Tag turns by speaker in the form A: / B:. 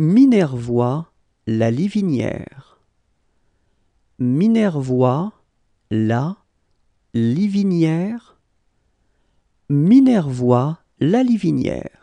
A: Minervois la Livinière. Minervois la Livinière. Minervois la Livinière.